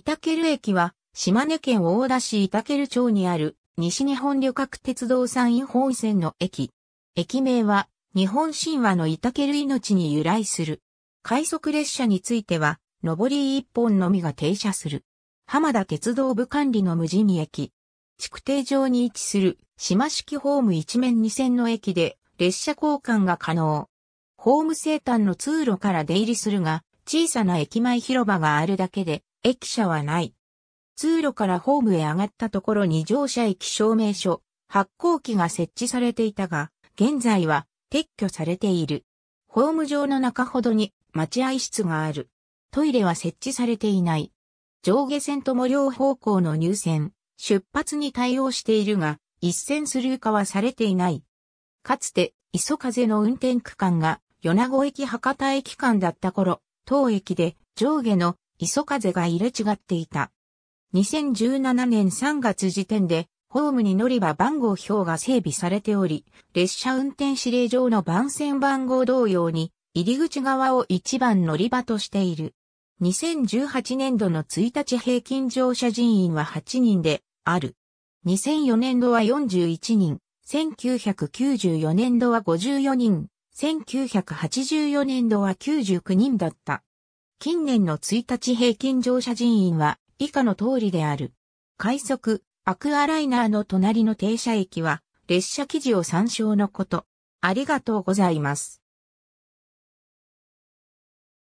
板ケ駅は、島根県大田市板ケ町にある、西日本旅客鉄道山陰本線の駅。駅名は、日本神話のタケ命に由来する。快速列車については、上り一本のみが停車する。浜田鉄道部管理の無人駅。築堤上に位置する、島式ホーム一面二線の駅で、列車交換が可能。ホーム生誕の通路から出入りするが、小さな駅前広場があるだけで、駅舎はない。通路からホームへ上がったところに乗車駅証明書、発行機が設置されていたが、現在は撤去されている。ホーム上の中ほどに待合室がある。トイレは設置されていない。上下線とも両方向の入線、出発に対応しているが、一線スルー化はされていない。かつて、磯風の運転区間が、米子駅博多駅間だった頃、当駅で上下の磯風が入れ違っていた。2017年3月時点で、ホームに乗り場番号表が整備されており、列車運転指令上の番線番号同様に、入り口側を一番乗り場としている。2018年度の1日平均乗車人員は8人である。2004年度は41人、1994年度は54人、1984年度は99人だった。近年の1日平均乗車人員は以下の通りである。快速、アクアライナーの隣の停車駅は列車記事を参照のこと。ありがとうございます。